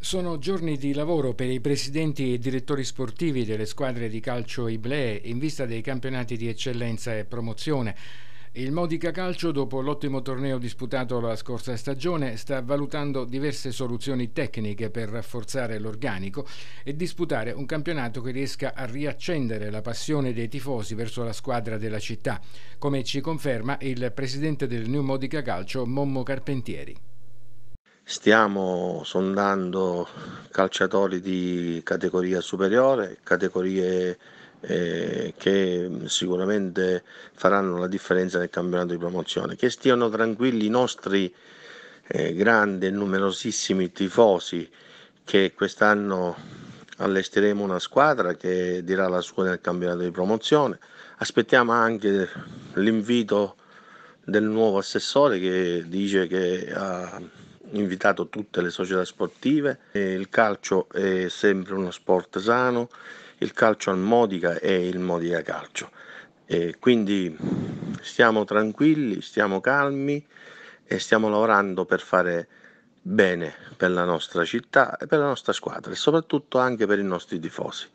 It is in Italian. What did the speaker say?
Sono giorni di lavoro per i presidenti e direttori sportivi delle squadre di calcio Iblee in vista dei campionati di eccellenza e promozione. Il Modica Calcio, dopo l'ottimo torneo disputato la scorsa stagione, sta valutando diverse soluzioni tecniche per rafforzare l'organico e disputare un campionato che riesca a riaccendere la passione dei tifosi verso la squadra della città, come ci conferma il presidente del New Modica Calcio, Mommo Carpentieri. Stiamo sondando calciatori di categoria superiore, categorie eh, che sicuramente faranno la differenza nel campionato di promozione. Che stiano tranquilli i nostri eh, grandi e numerosissimi tifosi che quest'anno allestiremo una squadra che dirà la sua nel campionato di promozione. Aspettiamo anche l'invito del nuovo assessore che dice che ha invitato tutte le società sportive, il calcio è sempre uno sport sano, il calcio al Modica è il Modica Calcio. E quindi stiamo tranquilli, stiamo calmi e stiamo lavorando per fare bene per la nostra città e per la nostra squadra e soprattutto anche per i nostri tifosi.